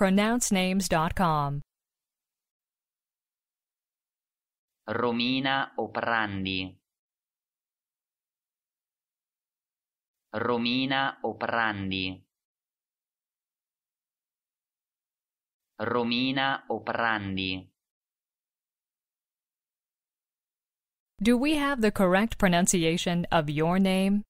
pronouncenames.com. Romina Oprandi Romina Oprandi Romina Oprandi Do we have the correct pronunciation of your name?